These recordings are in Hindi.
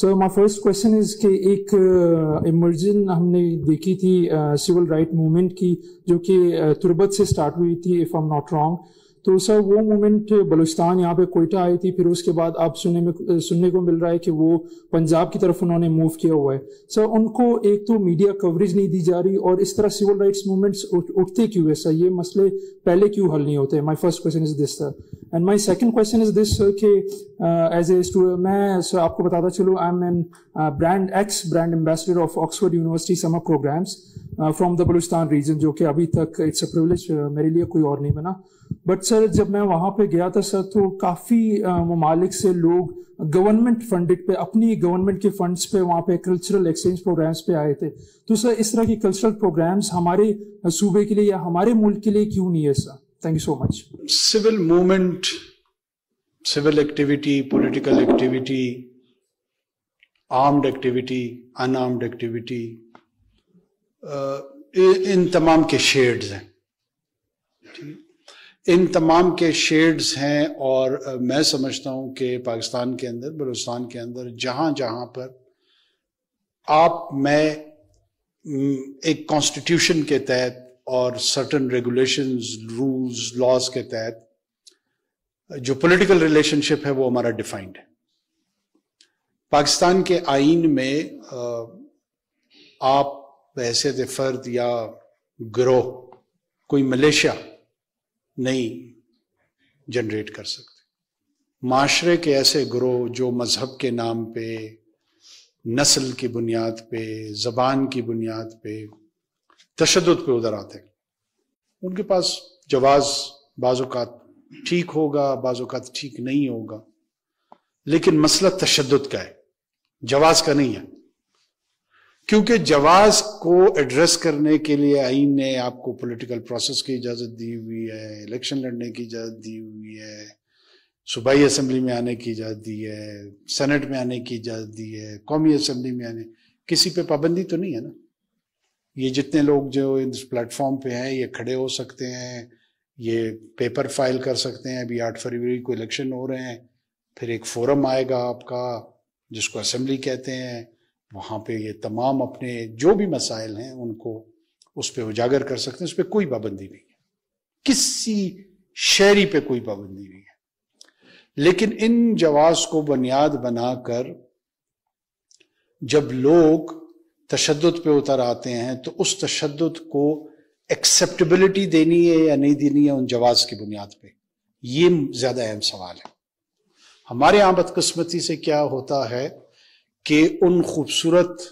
sir my first question is कि एक uh, हमने देखी थी सिविल राइट मूवमेंट की जो कि uh, तुरबत से स्टार्ट हुई थी if I am not wrong तो सर वो मूवमेंट बलुस्तान यहाँ पे कोयटा आई थी फिर उसके बाद आप सुनने में सुनने को मिल रहा है कि वो पंजाब की तरफ उन्होंने मूव किया हुआ है सर उनको एक तो मीडिया कवरेज नहीं दी जा रही और इस तरह सिविल राइट्स मूवमेंट्स उठते क्यों है सर ये मसले पहले क्यों हल नहीं होते my first question is this sir and my second question is this sir कि एज ए स्टूडेंट मैं सर आपको बताता चलूँ I am an brand ex brand ambassador of Oxford University summer programs from the Balochistan region जो कि अभी तक इट्स अ प्रिवलेज मेरे लिए कोई और नहीं बना बट सर जब मैं वहाँ पे गया था सर तो काफ़ी ममालिक से लोग गवर्नमेंट फंडेड पे अपनी गवर्नमेंट के फंड्स पे वहाँ पे कल्चरल एक्सचेंज प्रोग्राम्स पे आए थे तो सर इस तरह की कल्चरल प्रोग्राम्स हमारे सूबे के लिए या हमारे मुल्क के लिए क्यों नहीं है sir thank you so much civil movement civil activity political activity armed activity unarmed activity इन तमाम के शेड्स हैं ठीक इन तमाम के शेड्स हैं और मैं समझता हूँ कि पाकिस्तान के अंदर बलूचिस्तान के अंदर जहां जहाँ पर आप मैं एक कॉन्स्टिट्यूशन के तहत और सर्टन रेगुलेशंस रूल्स लॉज के तहत जो पॉलिटिकल रिलेशनशिप है वो हमारा डिफाइंड है पाकिस्तान के आइन में आप बहसीत फ़र्द या ग्रोह कोई मलेशिया नहीं जनरेट कर सकते माशरे के ऐसे ग्रोह जो मज़हब के नाम पे नस्ल की बुनियाद पे ज़बान की बुनियाद पे तशद पे उधर आते हैं उनके पास जवाज़ बाज़ात ठीक होगा बाजुकात ठीक नहीं होगा लेकिन मसला तशद का है जवाज का नहीं है क्योंकि जवाज को एड्रेस करने के लिए आइन ने आपको पॉलिटिकल प्रोसेस की इजाज़त दी हुई है इलेक्शन लड़ने की इजाज़त दी हुई है सूबाई असम्बली में आने की इजाज़त दी है सेनेट में आने की इजाज़त दी है कौमी असम्बली में आने किसी पे पाबंदी तो नहीं है ना ये जितने लोग जो इस प्लेटफॉर्म पे हैं ये खड़े हो सकते हैं ये पेपर फाइल कर सकते हैं अभी आठ फरवरी को इलेक्शन हो रहे हैं फिर एक फोरम आएगा आपका जिसको असम्बली कहते हैं वहाँ पे ये तमाम अपने जो भी मसाइल हैं उनको उस पर उजागर कर सकते हैं उस पर कोई पाबंदी नहीं है किसी शहरी पे कोई पाबंदी नहीं है लेकिन इन जवाज को बुनियाद बनाकर जब लोग तशद पे उतर आते हैं तो उस तशद को एक्सेप्टेबिलिटी देनी है या नहीं देनी है उन जवाज की बुनियाद पे ये ज़्यादा अहम सवाल है हमारे यहाँ बदकस्मती से क्या होता है कि उन खूबसूरत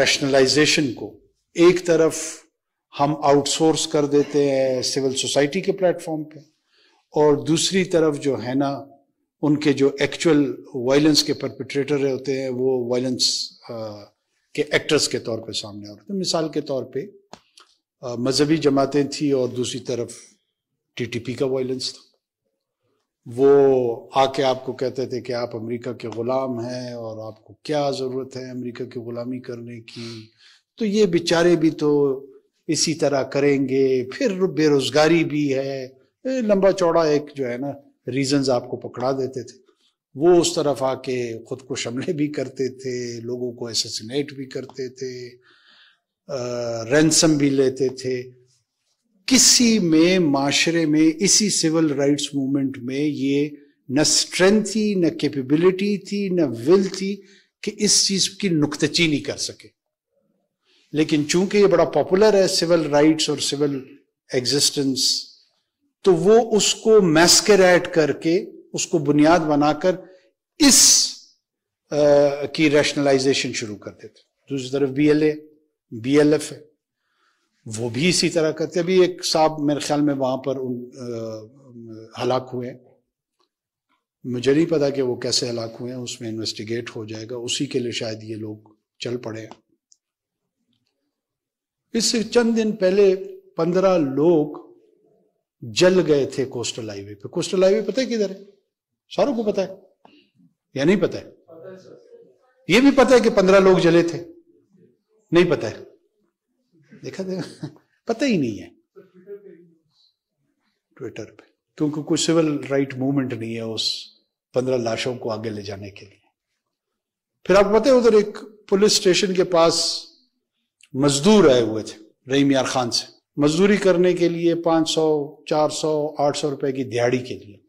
रैशनलाइजेशन को एक तरफ हम आउटसोर्स कर देते हैं सिविल सोसाइटी के प्लेटफॉर्म पे और दूसरी तरफ जो है ना उनके जो एक्चुअल वायलेंस के परपिट्रेटर होते हैं वो वायलेंस के एक्टर्स के तौर पे सामने आ रहे थे मिसाल के तौर पे मजहबी जमातें थी और दूसरी तरफ टीटीपी का वायलेंस था वो आके आपको कहते थे कि आप अमेरिका के ग़ुलाम हैं और आपको क्या ज़रूरत है अमेरिका की ग़ुलामी करने की तो ये बेचारे भी तो इसी तरह करेंगे फिर बेरोज़गारी भी है लंबा चौड़ा एक जो है ना रीजन आपको पकड़ा देते थे वो उस तरफ आके खुद को शमले भी करते थे लोगों को एसेसिनेट भी करते थे रेंसम भी लेते थे किसी में माशरे में इसी सिविल राइट्स मूवमेंट में ये न स्ट्रेंथ थी न कैपेबिलिटी थी न विल थी कि इस चीज की नुकतचीनी कर सके लेकिन चूंकि ये बड़ा पॉपुलर है सिविल राइट्स और सिविल एग्जिस्टेंस तो वो उसको मैस्कर करके उसको बुनियाद बनाकर इस आ, की रैशनलाइजेशन शुरू कर देते दूसरी तरफ बीएलए बीएलएफ है वो भी इसी तरह करते अभी एक साहब मेरे ख्याल में वहां पर उन हलाक हुए मुझे नहीं पता कि वो कैसे हलाक हुए हैं उसमें इन्वेस्टिगेट हो जाएगा उसी के लिए शायद ये लोग चल पड़े इससे चंद दिन पहले पंद्रह लोग जल गए थे कोस्टल हाईवे पे कोस्टल हाईवे पता है किधर है सारों को पता है या नहीं पता है ये भी पता है कि पंद्रह लोग जले थे नहीं पता है देखा देखा पता ही नहीं है ट्विटर पे क्योंकि कोई सिविल राइट मूवमेंट नहीं है उस पंद्रह लाशों को आगे ले जाने के लिए फिर आप पता है उधर एक पुलिस स्टेशन के पास मजदूर आए हुए थे रहीम यार खान से मजदूरी करने के लिए पांच सौ चार सौ आठ सौ रुपए की दिहाड़ी के लिए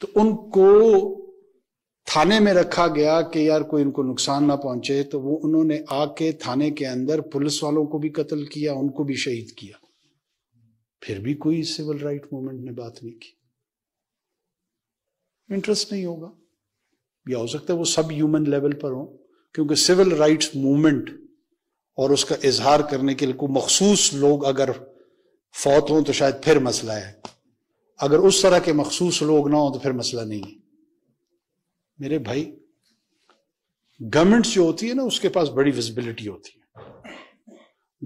तो उनको थाने में रखा गया कि यार कोई इनको नुकसान ना पहुंचे तो वो उन्होंने आके थाने के अंदर पुलिस वालों को भी कत्ल किया उनको भी शहीद किया फिर भी कोई सिविल राइट मूवमेंट ने बात नहीं की इंटरेस्ट नहीं होगा या हो सकता है वो सब ह्यूमन लेवल पर हो क्योंकि सिविल राइट्स मूवमेंट और उसका इजहार करने के लिए कोई मखसूस लोग अगर फौत हों तो शायद फिर मसला है अगर उस तरह के मखसूस लोग ना हो तो फिर मसला नहीं है मेरे भाई गवर्नमेंट्स जो होती है ना उसके पास बड़ी विजिबिलिटी होती है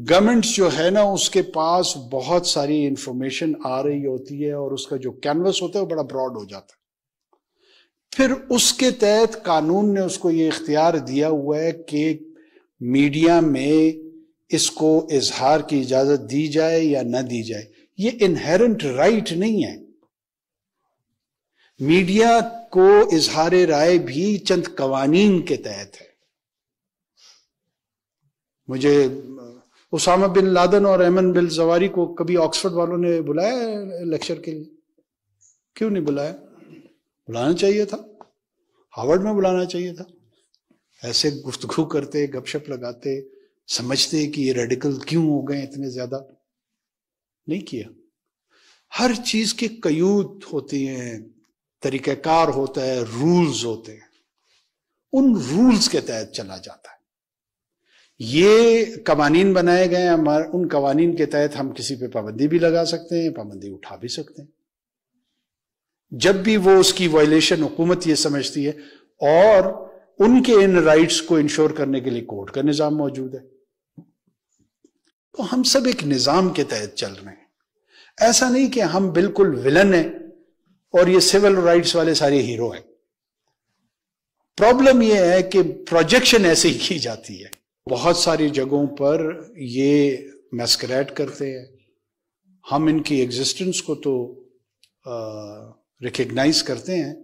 गवर्नमेंट्स जो है ना उसके पास बहुत सारी इंफॉर्मेशन आ रही होती है और उसका जो कैनवस होता है वो बड़ा ब्रॉड हो जाता है फिर उसके तहत कानून ने उसको ये इख्तियार दिया हुआ है कि मीडिया में इसको इजहार की इजाजत दी जाए या ना दी जाए ये इनहेरेंट राइट नहीं है मीडिया को इजहार राय भी चंद कवानीन के तहत है मुझे उसामा बिन लादन और अहमद बिन जवारी को कभी ऑक्सफोर्ड वालों ने बुलाया लेक्चर के लिए क्यों नहीं बुलाया बुलाना चाहिए था हार्वर्ड में बुलाना चाहिए था ऐसे गुफ्तगु करते गपशप लगाते समझते कि ये रेडिकल क्यों हो गए इतने ज्यादा नहीं किया हर चीज के कयूत होती हैं तरीकेकार होता है रूल्स होते हैं उन रूल्स के तहत चला जाता है ये कवानीन बनाए गए हैं हमारे उन कवानीन के तहत हम किसी पे पाबंदी भी लगा सकते हैं पाबंदी उठा भी सकते हैं जब भी वो उसकी वायलेशन हुकूमत ये समझती है और उनके इन राइट्स को इंश्योर करने के लिए कोर्ट का निज़ाम मौजूद है तो हम सब एक निज़ाम के तहत चल रहे हैं ऐसा नहीं कि हम बिल्कुल विलन हैं और ये सिविल राइट्स वाले सारे हीरो हैं प्रॉब्लम ये है कि प्रोजेक्शन ऐसे ही की जाती है बहुत सारी जगहों पर ये मैस्करेट करते हैं हम इनकी एग्जिस्टेंस को तो रिकग्नाइज करते हैं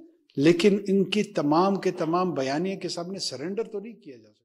लेकिन इनकी तमाम के तमाम बयानी के सामने सरेंडर तो नहीं किया जा सकता